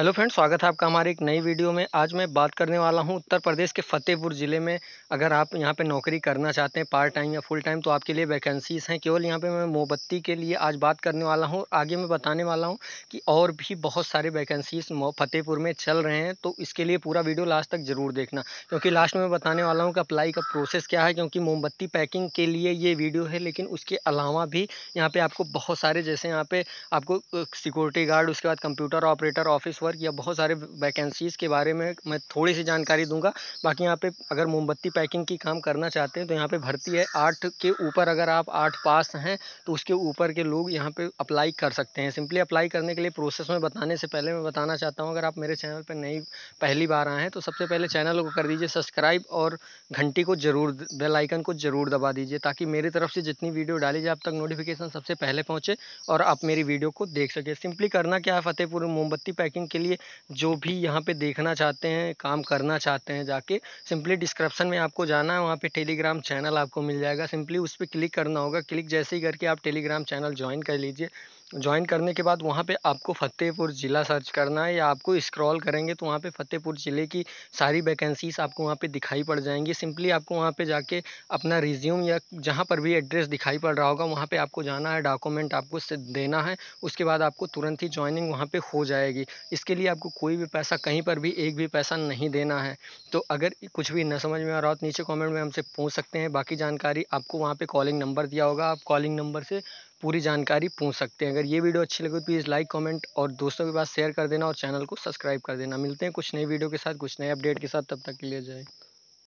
hello friends स्वागत है आपका हमारे एक नई वीडियो में आज मैं बात करने वाला हूं उत्तर प्रदेश के फतेहपुर ज़िले में अगर आप यहां पे नौकरी करना चाहते हैं पार्ट टाइम या फुल टाइम तो आपके लिए वैकेंसीज़ हैं केवल यहां पे मैं मोमबत्ती के लिए आज बात करने वाला हूं आगे मैं बताने वाला हूं कि और भी बहुत सारे वैकेंसीज फतेहपुर में चल रहे हैं तो इसके लिए पूरा वीडियो लास्ट तक ज़रूर देखना क्योंकि लास्ट में मैं बताने वाला हूँ कि अप्लाई का प्रोसेस क्या है क्योंकि मोमबत्ती पैकिंग के लिए ये वीडियो है लेकिन उसके अलावा भी यहाँ पर आपको बहुत सारे जैसे यहाँ पर आपको सिक्योरिटी गार्ड उसके बाद कंप्यूटर ऑपरेटर ऑफिस वर्क या बहुत सारे वैकेंसीज़ के बारे में मैं थोड़ी सी जानकारी दूंगा बाकी यहाँ पे अगर मोमबत्ती पैकिंग की काम करना चाहते हैं तो यहाँ पे भर्ती है आठ के ऊपर अगर आप आठ पास हैं तो उसके ऊपर के लोग यहाँ पे अप्लाई कर सकते हैं सिंपली अप्लाई करने के लिए प्रोसेस में बताने से पहले मैं बताना चाहता हूँ अगर आप मेरे चैनल पर नई पहली बार आएँ हैं तो सबसे पहले चैनल को कर दीजिए सब्सक्राइब और घंटी को ज़रूर बेलाइकन को ज़रूर दबा दीजिए ताकि मेरी तरफ से जितनी वीडियो डाली जाए आप तक नोटिफिकेशन सबसे पहले पहुँचे और आप मेरी वीडियो को देख सकें सिंपली करना क्या है फतेहपुर मोमबत्ती पैकिंग के लिए जो भी यहाँ पे देखना चाहते हैं काम करना चाहते हैं जाके सिंपली डिस्क्रिप्शन में आपको जाना है वहाँ पे टेलीग्राम चैनल आपको मिल जाएगा सिंपली उस पर क्लिक करना होगा क्लिक जैसे ही करके आप टेलीग्राम चैनल ज्वाइन कर लीजिए ज्वाइन करने के बाद वहाँ पे आपको फ़तेहपुर ज़िला सर्च करना है या आपको स्क्रॉल करेंगे तो वहाँ पे फ़तेहपुर ज़िले की सारी वैकेंसीज़ आपको वहाँ पे दिखाई पड़ जाएंगी सिंपली आपको वहाँ पे जाके अपना रिज्यूम या जहाँ पर भी एड्रेस दिखाई पड़ रहा होगा वहाँ पे आपको जाना है डॉक्यूमेंट आपको देना है उसके बाद आपको तुरंत ही ज्वाइनिंग वहाँ पर हो जाएगी इसके लिए आपको कोई भी पैसा कहीं पर भी एक भी पैसा नहीं देना है तो अगर कुछ भी न समझ में आ रहा हो तो नीचे कॉमेंट में हमसे पूछ सकते हैं बाकी जानकारी आपको वहाँ पर कॉलिंग नंबर दिया होगा आप कॉलिंग नंबर से पूरी जानकारी पूछ सकते हैं अगर ये वीडियो अच्छी लगे तो प्लीज़ लाइक कमेंट और दोस्तों के पास शेयर कर देना और चैनल को सब्सक्राइब कर देना मिलते हैं कुछ नई वीडियो के साथ कुछ नए अपडेट के साथ तब तक के लिए जाए